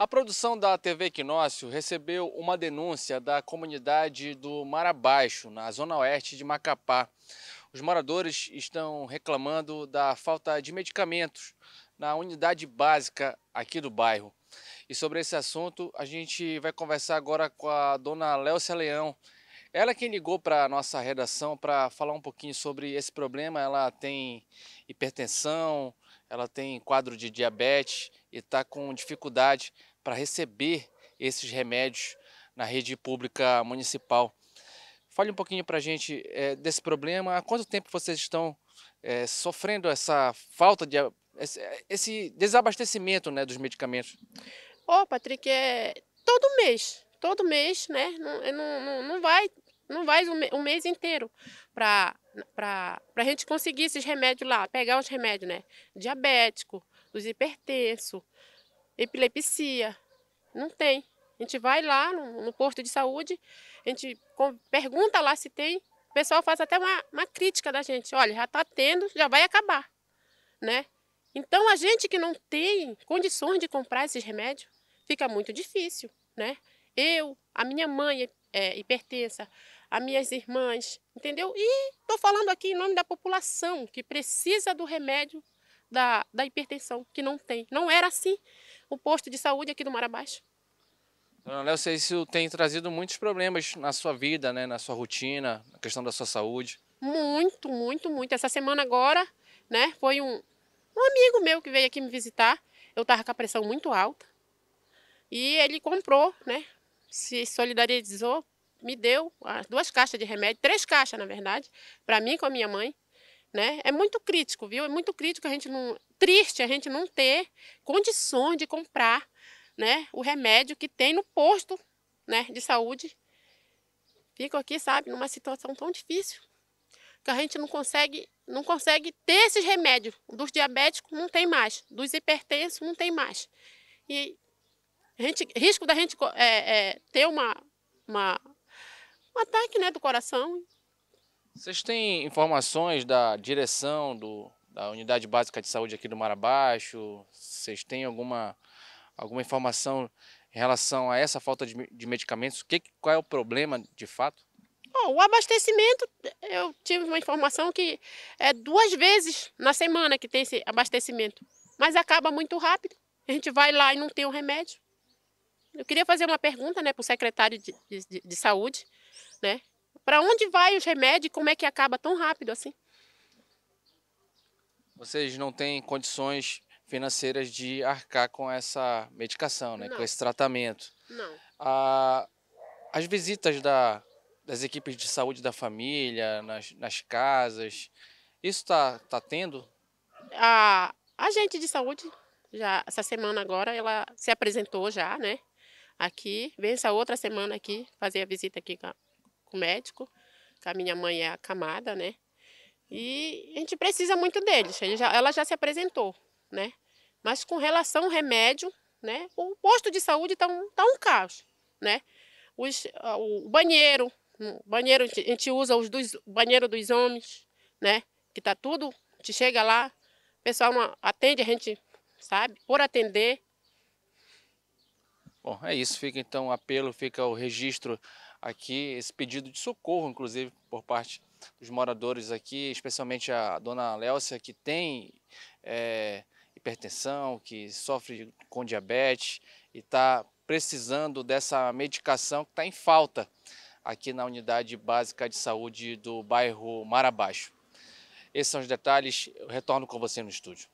A produção da TV Equinócio recebeu uma denúncia da comunidade do Mar Abaixo, na zona oeste de Macapá. Os moradores estão reclamando da falta de medicamentos na unidade básica aqui do bairro. E sobre esse assunto, a gente vai conversar agora com a dona Léocia Leão, ela quem ligou para a nossa redação para falar um pouquinho sobre esse problema. Ela tem hipertensão, ela tem quadro de diabetes e está com dificuldade para receber esses remédios na rede pública municipal. Fale um pouquinho para a gente é, desse problema. Há quanto tempo vocês estão é, sofrendo essa falta de esse, esse desabastecimento né, dos medicamentos? Ô, oh, Patrick, é todo mês todo mês, né? Não, não, não vai não vai um, mês inteiro para a gente conseguir esses remédios lá, pegar os remédios, né? Diabético, dos hipertensos, epilepsia. Não tem. A gente vai lá no, no posto de saúde, a gente pergunta lá se tem. O pessoal faz até uma, uma crítica da gente. Olha, já está tendo, já vai acabar, né? Então, a gente que não tem condições de comprar esses remédios, fica muito difícil, né? eu, a minha mãe é hipertensa, as minhas irmãs, entendeu? E estou falando aqui em nome da população que precisa do remédio da, da hipertensão, que não tem. Não era assim o posto de saúde aqui do Mar Abaixo. Dona Léo, isso tem trazido muitos problemas na sua vida, né? na sua rotina, na questão da sua saúde. Muito, muito, muito. Essa semana agora, né, foi um, um amigo meu que veio aqui me visitar. Eu estava com a pressão muito alta. E ele comprou, né, se solidarizou, me deu duas caixas de remédio, três caixas, na verdade, para mim com a minha mãe. Né? É muito crítico, viu? É muito crítico a gente não. Triste a gente não ter condições de comprar né, o remédio que tem no posto né, de saúde. Fico aqui, sabe, numa situação tão difícil que a gente não consegue, não consegue ter esses remédios. Dos diabéticos não tem mais, dos hipertensos não tem mais. E gente, risco da gente é, é, ter uma, uma, um ataque né, do coração. Vocês têm informações da direção do, da Unidade Básica de Saúde aqui do Mar Abaixo? Vocês têm alguma, alguma informação em relação a essa falta de, de medicamentos? Que, qual é o problema de fato? Oh, o abastecimento, eu tive uma informação que é duas vezes na semana que tem esse abastecimento, mas acaba muito rápido. A gente vai lá e não tem o remédio. Eu queria fazer uma pergunta né, para o secretário de, de, de saúde, né? Para onde vai os remédios e como é que acaba tão rápido assim? Vocês não têm condições financeiras de arcar com essa medicação, né? com esse tratamento. Não. Ah, as visitas da, das equipes de saúde da família, nas, nas casas, isso está tá tendo? A agente de saúde, já essa semana agora, ela se apresentou já, né? aqui, vem essa outra semana aqui, fazer a visita aqui com, com o médico, que a minha mãe é acamada, né? E a gente precisa muito deles, já, ela já se apresentou, né? Mas com relação ao remédio, né? O posto de saúde está um, tá um caos, né? Os, ah, o banheiro, hum, banheiro a gente usa os dois o banheiro dos homens, né? Que tá tudo, te chega lá, o pessoal não atende a gente, sabe? Por atender, Bom, é isso. Fica então o apelo, fica o registro aqui, esse pedido de socorro, inclusive, por parte dos moradores aqui, especialmente a dona Lélcia, que tem é, hipertensão, que sofre com diabetes e está precisando dessa medicação que está em falta aqui na unidade básica de saúde do bairro Mar Abaixo. Esses são os detalhes, eu retorno com você no estúdio.